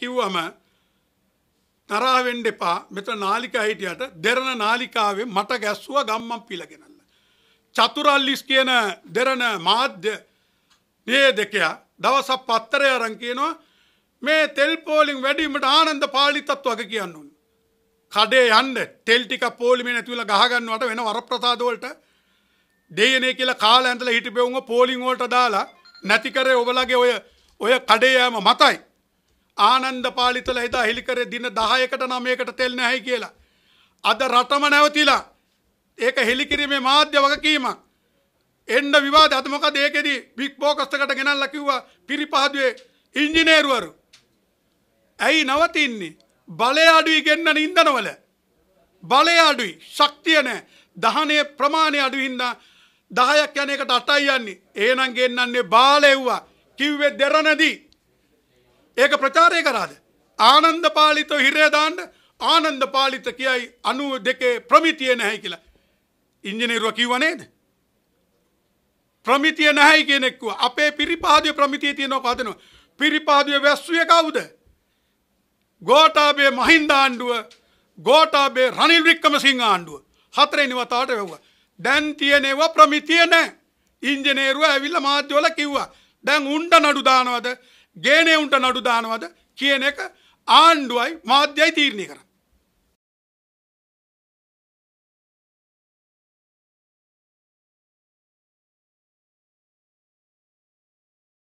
නෑ කිව්වම තරහ වෙන්න එපා මෙතන නාලිකා හිටියට දෙරණ නාලිකාවේ මට ගැස්සුවා ගම්මන් පිලගෙනල්ල චතුරල්ලිස් කියන දෙරණ මාධ්‍ය නිවේදකයා දවසක් පත්තරය අරන් කියනවා මේ තෙල් පෝලිං වැඩිවීමට ආනන්ද පාලිතත් වගේ කියන්න ඕන කඩේ යන්න තෙල් ටික පෝලිමේ නැතිවලා ගහගන්නවට වෙන වරප්‍රසාද වලට දෙයනේ කියලා කාලා ඇඳලා හිටපෙවුම පෝලිං වලට දාලා නැති කරේ ඔබලගේ ඔය ඔය කඩේ යෑම මතයි ආනන්ද පාලිතල හිදා හෙලිකර දින දහයකට නමයකට තෙල් නැහැ කියලා. අද රටම නැවතිලා ඒක හෙළිකිරීමේ මාධ්‍ය වගකීමක්. එන්න විවාද අතමකද ඒකෙදී බික් බෝකස්තකට ගෙනල්ලා කිව්වා පිරිපහදුවේ ඉංජිනේරුවරු. ඇයි නවතින්නේ? බලය අඩුයි ගෙන්නන ඉන්ධනවල. බලය අඩුයි, ශක්තිය නැහැ. දහනයේ ප්‍රමාණය අඩුයි හින්දා 10ක් යන එකට 8යි යන්නේ. එහෙනම් ගෙන්නන්නේ බාලෙව්වා. කිව්වේ දෙරණදී ඒක ප්‍රචාරය කරාද. ආනන්ද පාලිත හිරේදාන්න ආනන්ද පාලිත කියයි අනුව දෙකේ ප්‍රමිතිය නැහැ කියලා. ඉංජිනේරුව කිව්වනේද. ප්‍රමිතිය නැහැයි කෙනෙක්ව අපේ පිරිපාදය ප්‍රමිතිය තියෙනවා පදනවා. පිරිපාදය වැස්සුය කවුද. ගෝටාබේ මහින්ද ආණ්ඩුව ගෝටාබේ රනිල් වික්කම සිංහ ආණ්ඩුව හතරෙනි වතාවට වැව්වා. දැන් තියෙනවා ප්‍රමිතිය නැහැ. ඉංජිනේරුව ඇවිල්ලා මාධ්‍යවල කිව්වා. දැන් උණ්ඩ නඩු දානවද? ගේනයවුන්ට නඩු දානවද කියන එක ආණ්ඩුවයි මාධ්‍යයි තීරණය කරන්න.